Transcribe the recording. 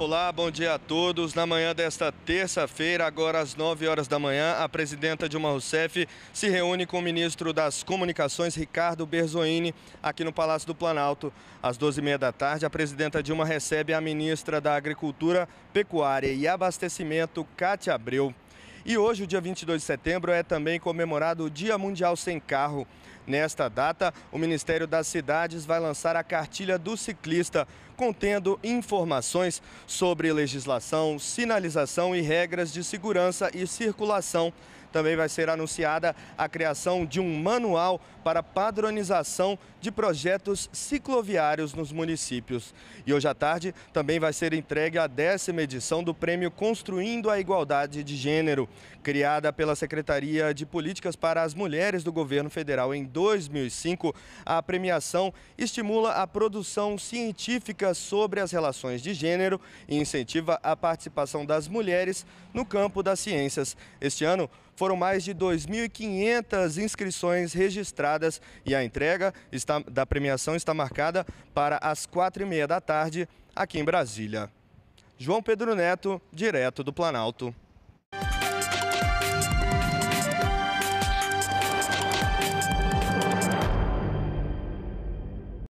Olá, bom dia a todos. Na manhã desta terça-feira, agora às 9 horas da manhã, a presidenta Dilma Rousseff se reúne com o ministro das Comunicações, Ricardo Berzoini, aqui no Palácio do Planalto. Às 12h30 da tarde, a presidenta Dilma recebe a ministra da Agricultura, Pecuária e Abastecimento, Cátia Abreu. E hoje, o dia 22 de setembro, é também comemorado o Dia Mundial Sem Carro. Nesta data, o Ministério das Cidades vai lançar a cartilha do ciclista, contendo informações sobre legislação, sinalização e regras de segurança e circulação também vai ser anunciada a criação de um manual para padronização de projetos cicloviários nos municípios. E hoje à tarde também vai ser entregue a décima edição do prêmio Construindo a Igualdade de Gênero, criada pela Secretaria de Políticas para as Mulheres do Governo Federal em 2005. A premiação estimula a produção científica sobre as relações de gênero e incentiva a participação das mulheres no campo das ciências. Este ano foram mais de 2.500 inscrições registradas e a entrega está, da premiação está marcada para as quatro e meia da tarde aqui em Brasília. João Pedro Neto, direto do Planalto.